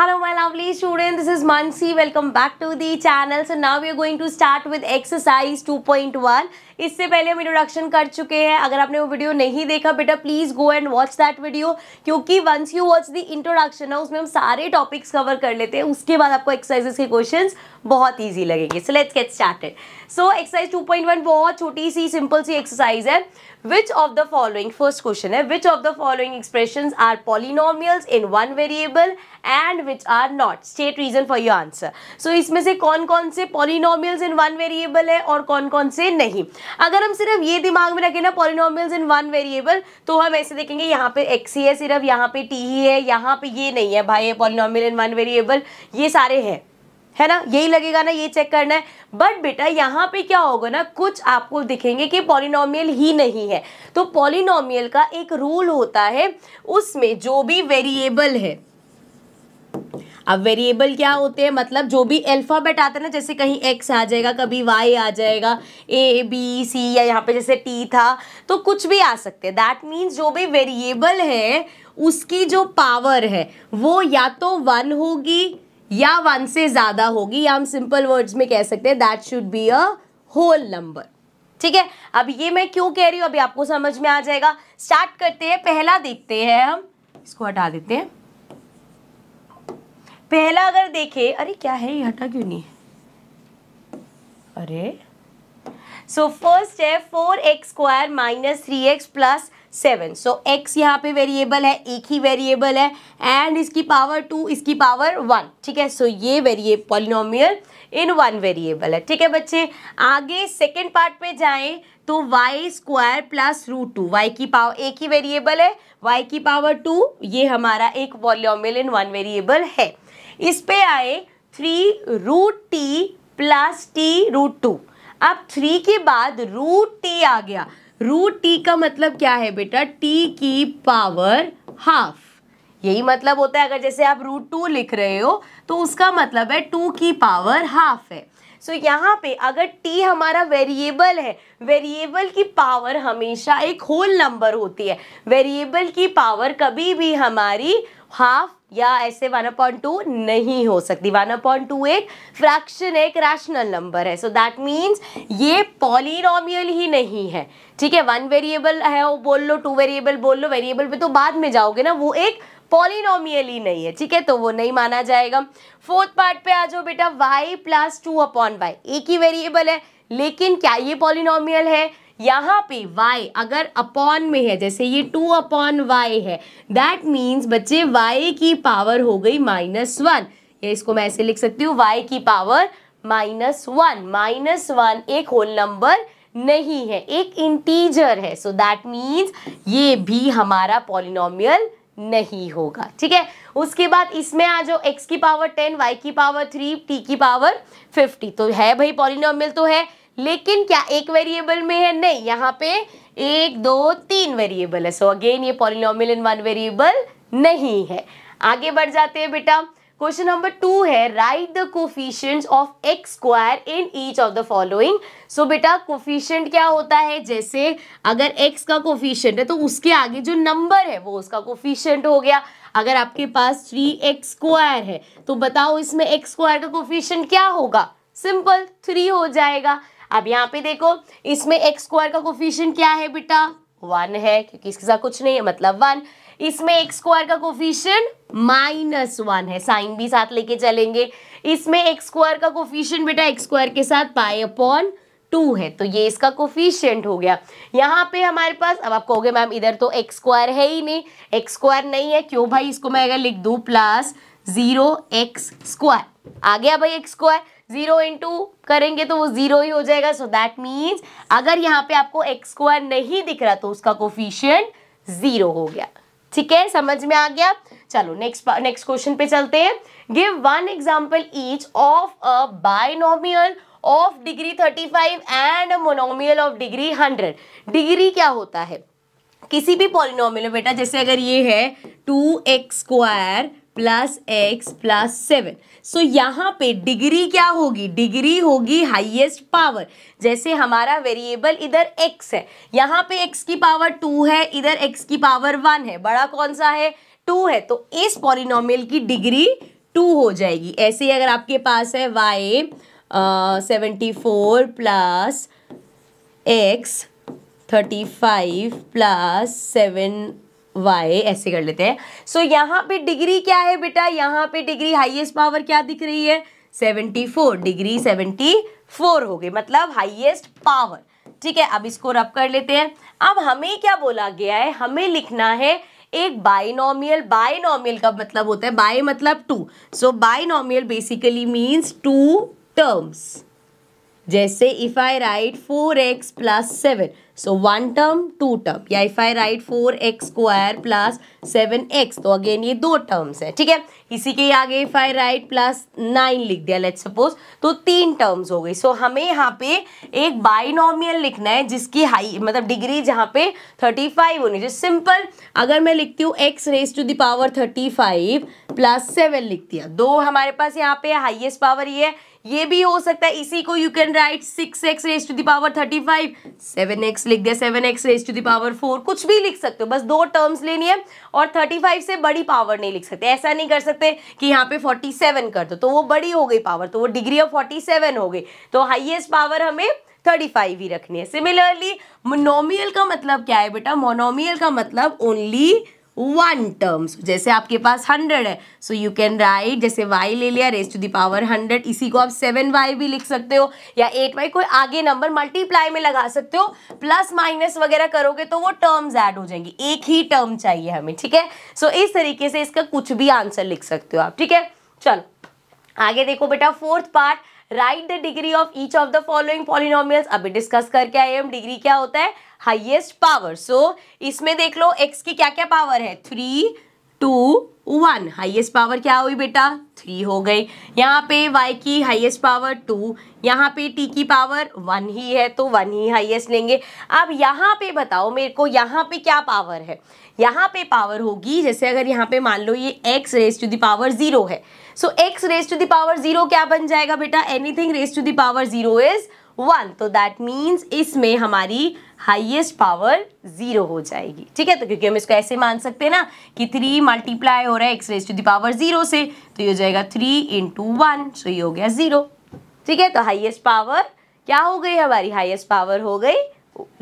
hello my lovely students this is mansi welcome back to the channel so now we are going to start with exercise 2.1 इससे पहले हम introduction कर चुके हैं अगर आपने वो वीडियो नहीं देखा बेटा please go and watch that video क्योंकि once you watch the introduction है उसमें हम सारे टॉपिक्स कवर कर लेते हैं उसके बाद आपको एक्सरसाइजेस के क्वेश्चंस बहुत ईजी लगेंगे so let's get started so exercise 2.1 बहुत छोटी सी सिंपल सी एक्सरसाइज है which of the following first question है which of the following expression are polynomials in one variable and which are not state reason for your answer so इसमें से कौन कौन से पॉलिनॉमियल्स इन वन वेरिएबल है और कौन कौन से नहीं अगर हम सिर्फ ये दिमाग में रखें ना पॉलिनॉमियल्स इन वन वेरिएबल तो हम ऐसे देखेंगे यहाँ पे एक्स ही है सिर्फ यहाँ पे टी ही है यहाँ पे ये नहीं है भाई ये पॉलिनॉमियल इन वन वेरिएबल ये सारे हैं है ना यही लगेगा ना ये चेक करना है बट बेटा यहाँ पे क्या होगा ना कुछ आपको दिखेंगे कि पॉलिनोमियल ही नहीं है तो पॉलिनोमियल का एक रूल होता है उसमें जो भी वेरिएबल है अब वेरिएबल क्या होते हैं मतलब जो भी अल्फ़ाबेट आता है ना जैसे कहीं एक्स आ जाएगा कभी वाई आ जाएगा ए बी सी या यहाँ पे जैसे टी था तो कुछ भी आ सकते हैं दैट मीन्स जो भी वेरिएबल है उसकी जो पावर है वो या तो वन होगी या वन से ज़्यादा होगी या हम सिंपल वर्ड्स में कह सकते हैं that should be a whole number ठीक है अब ये मैं क्यों कह रही हूँ अभी आपको समझ में आ जाएगा स्टार्ट करते हैं पहला देखते हैं हम इसको हटा देते हैं पहला अगर देखे अरे क्या है ये हटा क्यों नहीं अरे सो फर्स्ट है four x square minus three x plus seven so x यहाँ पे वेरिएबल है एक ही वेरिएबल है एंड इसकी पावर टू इसकी पावर वन ठीक है सो so, ये वेरिए पॉलिनोमियल इन वन वेरिएबल है ठीक है बच्चे आगे सेकेंड पार्ट पे जाएं तो y square plus root two y की पावर एक ही वेरिएबल है वाई की पावर टू ये हमारा एक वॉल्यूमिल इन वन वेरिएबल है इस पे आए three root t plus t root two अब थ्री के बाद रूट टी आ गया रूट टी का मतलब क्या है बेटा टी की पावर हाफ यही मतलब होता है अगर जैसे आप रूट टू लिख रहे हो तो उसका मतलब है टू की पावर हाफ है सो so, यहाँ पे अगर टी हमारा वेरिएबल है वेरिएबल की पावर हमेशा एक होल नंबर होती है वेरिएबल की पावर कभी भी हमारी हाफ या ऐसे वन अपॉइंट टू नहीं हो सकती वन अपॉइंट टू एक फ्रैक्शन एक रैशनल नंबर है सो दैट मीन्स ये पॉलिनोम ही नहीं है ठीक है वन वेरिएबल है वो बोल लो टू वेरिएबल बोल लो वेरिएबल पे तो बाद में जाओगे ना वो एक पॉलिनोमियल ही नहीं है ठीक है तो वो नहीं माना जाएगा फोर्थ पार्ट पे आ जाओ बेटा y plus two upon y एक ही वेरिएबल है लेकिन क्या ये पॉलिनोमियल है यहाँ पे y अगर अपॉन में है जैसे ये टू अपॉन वाई है दैट मीन्स बच्चे y की पावर हो गई माइनस वन या इसको मैं ऐसे लिख सकती हूँ y की power minus one minus one एक होल नंबर नहीं है एक इंटीजर है सो दैट मीन्स ये भी हमारा पॉलिनोमियल नहीं होगा ठीक है उसके बाद इसमें आ जाओ x की पावर टेन y की पावर थ्री t की पावर फिफ्टी तो है भाई पॉलिनोमियल तो है लेकिन क्या एक वेरिएबल में है नहीं यहाँ पे एक दो तीन वेरिएबल है सो so अगेन ये पॉलिनोमियल इन वन वेरिएबल नहीं है आगे बढ़ जाते हैं बेटा क्वेश्चन नंबर टू है write the coefficient of x square in each of the following so बेटा कोफिशियंट क्या होता है जैसे अगर एक्स का कोफिशियंट है तो उसके आगे जो नंबर है वो उसका कोफिशियंट हो गया अगर आपके पास थ्री एक्स स्क्वायर है तो बताओ इसमें एक्स स्क्वायर का कोफिशियंट क्या होगा सिंपल थ्री हो जाएगा अब यहाँ पे देखो इसमें एक्स स्क्वायर का कोफिशियन क्या है बेटा वन है क्योंकि इसके साथ कुछ नहीं है मतलब वन इसमें एक्स स्क्वायर का कोफिशियन माइनस वन है साइन भी साथ लेके चलेंगे इसमें एक्स स्क्वायर का कोफिशियन बेटा एक्स स्क्वायर के साथ पाई अपॉन टू है तो ये इसका कोफिशियंट हो गया यहाँ पे हमारे पास अब आप कहोगे मैम इधर तो एक्स स्क्वायर है ही नहीं एक्स स्क्वायर नहीं है क्यों भाई इसको मैं अगर लिख दू प्लस जीरो एक्स स्क्वायर आ गया भाई एक्स स्क्वायर जीरो इंटू करेंगे तो वो जीरो ही हो जाएगा सो दैट मीन्स अगर यहाँ पे आपको एक्स स्क्वायर नहीं दिख रहा तो उसका कोफिशियंट जीरो हो गया ठीक है समझ में आ गया चलो नेक्स्ट नेक्स्ट क्वेश्चन पे चलते हैं give one example each of a binomial of degree thirty five and monomial of degree hundred degree क्या होता है किसी भी पॉलिनोमियल बेटा जैसे अगर ये है two x square plus x plus seven so यहाँ पे डिग्री क्या होगी डिग्री होगी हाईएस्ट पावर जैसे हमारा वेरिएबल इधर एक्स है यहाँ पे एक्स की पावर टू है इधर एक्स की पावर वन है बड़ा कौन सा है टू है तो इस पॉलिनोमियल की डिग्री टू हो जाएगी ऐसे ही अगर आपके पास है y seventy four plus x thirty five plus seven y ऐसे कर लेते हैं सो so, यहाँ पे डिग्री क्या है बेटा यहाँ पे डिग्री हाईएस्ट पावर क्या दिख रही है 74 डिग्री 74 हो गई मतलब हाईएस्ट पावर ठीक है अब इसको रब कर लेते हैं अब हमें क्या बोला गया है हमें लिखना है एक बाइनोमियल बाइनोमियल का मतलब होता है बाय मतलब two so binomial basically means two terms जैसे if I write four x plus seven so one term two term या if I write four x square plus seven x तो again ये दो टर्म्स है ठीक है इसी के आगे if I write plus nine लिख दिया लेट सपोज तो तीन टर्म्स हो गई सो so, हमें यहाँ पे एक बाइनोमियल लिखना है जिसकी हाई मतलब डिग्री जहाँ पे थर्टी फाइव होनी चाहिए सिंपल अगर मैं लिखती हूँ x raise to the power thirty five plus seven लिख दिया दो हमारे पास यहाँ पे हाइएस्ट पावर ये है ये भी हो सकता है इसी को you can write six x raise to the power thirty five seven x लिख दिया seven x raise to the power four कुछ भी लिख सकते हो बस दो टर्म्स लेनी है और थर्टी फाइव से बड़ी पावर नहीं लिख सकते ऐसा नहीं कर सकते कि यहाँ पे फोर्टी सेवन कर दो तो वो बड़ी हो गई पावर तो वो डिग्री ऑफ फोर्टी सेवन हो गई तो हाइएस्ट पावर हमें थर्टी फाइव ही रखनी है सिमिलरली मोनोमियल का मतलब क्या है बेटा मोनोमियल का मतलब ओनली वन टर्म्स जैसे आपके पास हंड्रेड है सो यू कैन राइट जैसे वाई ले लिया रेस टू दावर हंड्रेड इसी को आप सेवन वाई भी लिख सकते हो या एट वाई कोई आगे नंबर मल्टीप्लाई में लगा सकते हो प्लस माइनस वगैरह करोगे तो वो टर्म्स एड हो जाएंगी एक ही टर्म चाहिए हमें ठीक है सो so, इस तरीके से इसका कुछ भी आंसर लिख सकते हो आप ठीक है चलो आगे देखो बेटा fourth part write the degree of each of the following polynomial अभी डिस्कस करके आए हम डिग्री क्या होता है हाइएस्ट पावर सो इसमें देख लो एक्स की क्या क्या पावर है three two one highest power क्या हुई बेटा थ्री हो गई यहाँ पे y की हाइएस्ट पावर टू यहाँ पे t की पावर वन ही है तो वन ही हाइएस्ट लेंगे अब यहाँ पे बताओ मेरे को यहाँ पे क्या पावर है यहाँ पे पावर होगी जैसे अगर यहाँ पे मान लो ये x raise to the power power zero है so so, x raise to the power power zero क्या बन जाएगा बेटा anything raise to the power power zero is one तो दैट मीन्स इसमें हमारी हाइएस्ट पावर जीरो हो जाएगी ठीक है तो क्योंकि हम इसको ऐसे मान सकते हैं ना कि थ्री मल्टीप्लाई हो रहा है x raise to the power zero से तो ये हो जाएगा थ्री इंटू वन सो ये हो गया जीरो ठीक है तो हाइएस्ट पावर क्या हो गई हमारी हाइएस्ट पावर हो गई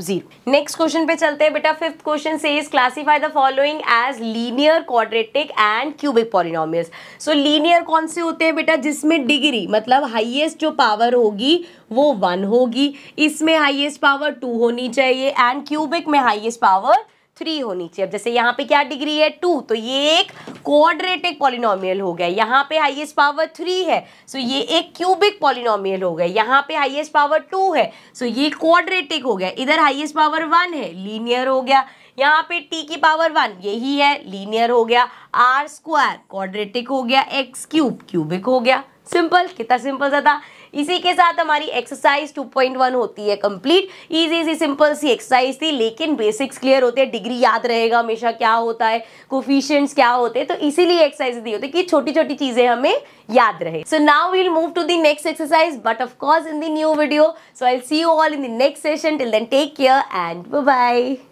जीरो नेक्स्ट क्वेश्चन पे चलते हैं बेटा फिफ्थ क्वेश्चन से is classify the following as linear quadratic and cubic polynomials so linear कौन से होते हैं बेटा जिसमें डिग्री मतलब हाईएस्ट जो पावर होगी वो वन होगी इसमें हाईएस्ट पावर टू होनी चाहिए एंड क्यूबिक में हाईएस्ट पावर थ्री होनी चाहिए अब जैसे यहाँ पे क्या डिग्री है टू तो ये एक कोऑर्डिनेटिक पॉलिनोमियल हो गया यहाँ पे हाईएस्ट पावर थ्री है सो ये एक क्यूबिक पॉलिनोमियल हो गया यहाँ पे हाईएस्ट पावर टू है सो ये कोऑर्डिनेटिक हो गया इधर हाईएस्ट पावर वन है लीनियर हो गया यहाँ पे टी की पावर वन यही है लीनियर हो गया आर स्क्वायर कोऑर्डिनेटिक हो गया एक्स क्यूब क्यूबिक हो गया सिंपल कितना सिंपल था इसी के साथ हमारी एक्सरसाइज 2.1 होती है कंप्लीट इजी सी सिंपल सी एक्सरसाइज थी लेकिन बेसिक्स क्लियर होते हैं डिग्री याद रहेगा हमेशा क्या होता है कोफिशियंट क्या होते हैं तो इसीलिए एक्सरसाइज दी होती है कि छोटी छोटी चीज़ें हमें याद रहे so now will move to the next exercise but of course in the new video so I see you all in in next session session. Till then, take care